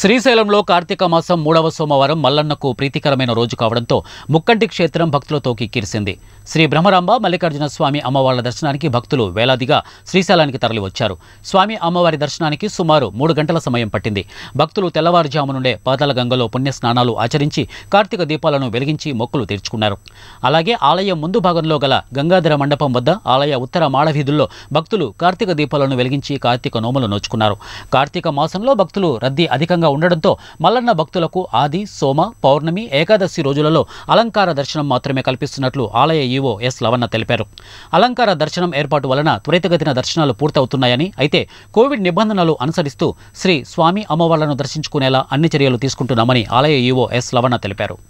శ్రీశైలంలో కార్తీక మాసం మూడవ సోమవారం మల్లన్నకు ప్రీతికరమైన రోజు కావడంతో ముక్కంటి క్షేత్రం భక్తులతో కిక్కిరిసింది శ్రీ బ్రహ్మరాంబ మల్లికార్జున స్వామి అమ్మవార్ల దర్శనానికి భక్తులు వేలాదిగా శ్రీశైలానికి తరలివచ్చారు స్వామి అమ్మవారి దర్శనానికి సుమారు మూడు గంటల సమయం పట్టింది భక్తులు తెల్లవారుజాము నుండే పాదాల గంగలో పుణ్య స్నానాలు ఆచరించి కార్తీక దీపాలను వెలిగించి మొక్కులు తీర్చుకున్నారు అలాగే ఆలయం ముందు భాగంలో గల గంగాధర మండపం వద్ద ఆలయ ఉత్తర మాళవీధుల్లో భక్తులు కార్తీక దీపాలను వెలిగించి కార్తీక నోములు నోచుకున్నారు కార్తీక మాసంలో భక్తులు రద్దీ అధికంగా విస్తృతంగా ఉండడంతో మల్లన్న భక్తులకు ఆది సోమ పౌర్ణమి ఏకాదశి రోజులలో అలంకార దర్శనం మాత్రమే కల్పిస్తున్నట్లు ఆలయ ఈవో ఎస్ లవన్న తెలిపారు అలంకార దర్శనం ఏర్పాటు వలన త్వరితగతిన దర్శనాలు పూర్తవుతున్నాయని అయితే కోవిడ్ నిబంధనలు అనుసరిస్తూ శ్రీ స్వామి అమ్మవార్లను దర్శించుకునేలా అన్ని చర్యలు తీసుకుంటున్నామని ఆలయ ఈవో ఎస్ లవన్న తెలిపారు